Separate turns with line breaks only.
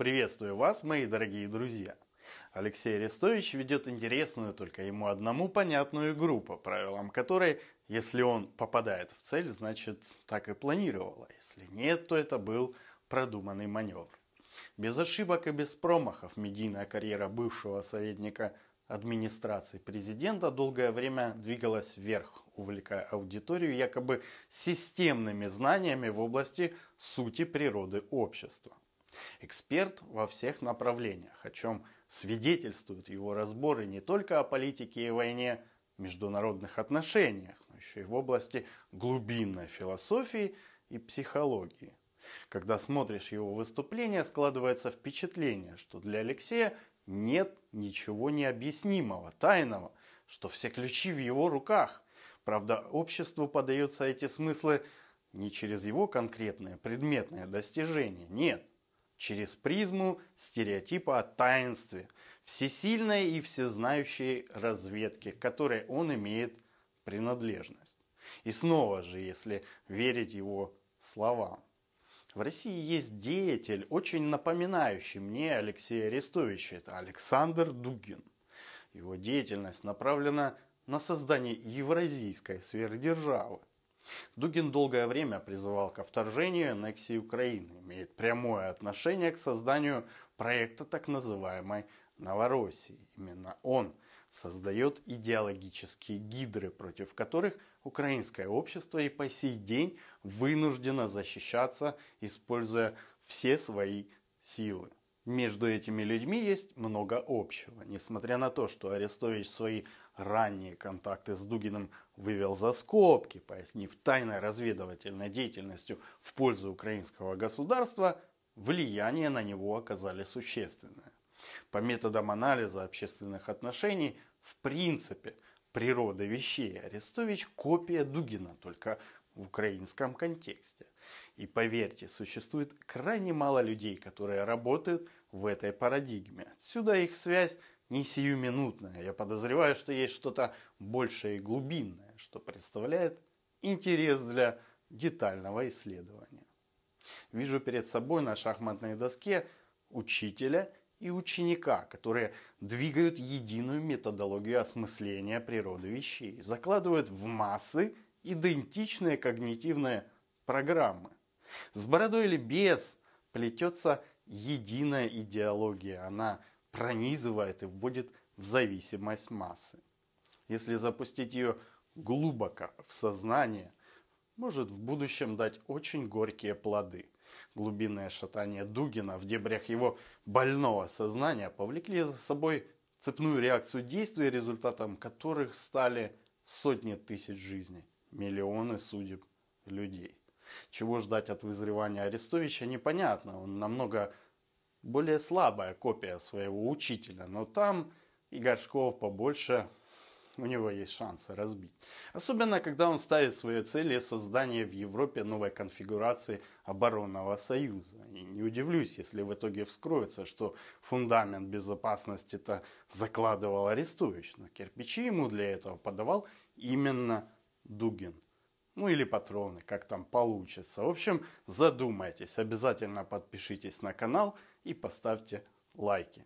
Приветствую вас, мои дорогие друзья! Алексей Арестович ведет интересную, только ему одному понятную игру, по правилам которой, если он попадает в цель, значит так и планировало. Если нет, то это был продуманный маневр. Без ошибок и без промахов медийная карьера бывшего советника администрации президента долгое время двигалась вверх, увлекая аудиторию якобы системными знаниями в области сути природы общества. Эксперт во всех направлениях, о чем свидетельствуют его разборы не только о политике и войне, международных отношениях, но еще и в области глубинной философии и психологии. Когда смотришь его выступление, складывается впечатление, что для Алексея нет ничего необъяснимого, тайного, что все ключи в его руках. Правда, обществу подаются эти смыслы не через его конкретные предметные достижения, нет, через призму стереотипа о таинстве, всесильной и всезнающей разведке, к которой он имеет принадлежность. И снова же, если верить его словам. В России есть деятель, очень напоминающий мне Алексея Арестовича. Это Александр Дугин. Его деятельность направлена на создание евразийской сверхдержавы. Дугин долгое время призывал ко вторжению и аннексии Украины, имеет прямое отношение к созданию проекта так называемой Новороссии. Именно он создает идеологические гидры, против которых украинское общество и по сей день вынуждено защищаться, используя все свои силы. Между этими людьми есть много общего. Несмотря на то, что Арестович свои ранние контакты с Дугиным вывел за скобки, пояснив тайной разведывательной деятельностью в пользу украинского государства, влияние на него оказали существенное. По методам анализа общественных отношений, в принципе, природа вещей Арестович – копия Дугина, только в украинском контексте. И поверьте, существует крайне мало людей, которые работают в этой парадигме. Сюда их связь не сиюминутная. Я подозреваю, что есть что-то большее и глубинное, что представляет интерес для детального исследования. Вижу перед собой на шахматной доске учителя и ученика, которые двигают единую методологию осмысления природы вещей, закладывают в массы идентичные когнитивные программы. С бородой или без плетется единая идеология. Она пронизывает и вводит в зависимость массы. Если запустить ее глубоко в сознание, может в будущем дать очень горькие плоды. Глубинное шатание Дугина в дебрях его больного сознания повлекли за собой цепную реакцию действий, результатом которых стали сотни тысяч жизней, миллионы судеб людей. Чего ждать от вызревания Арестовича, непонятно. Он намного более слабая копия своего учителя, но там и Горшков побольше, у него есть шансы разбить. Особенно, когда он ставит своей целью создание в Европе новой конфигурации оборонного союза. И не удивлюсь, если в итоге вскроется, что фундамент безопасности-то закладывал арестующий, но кирпичи ему для этого подавал именно Дугин ну или патроны, как там получится. В общем, задумайтесь, обязательно подпишитесь на канал и поставьте лайки.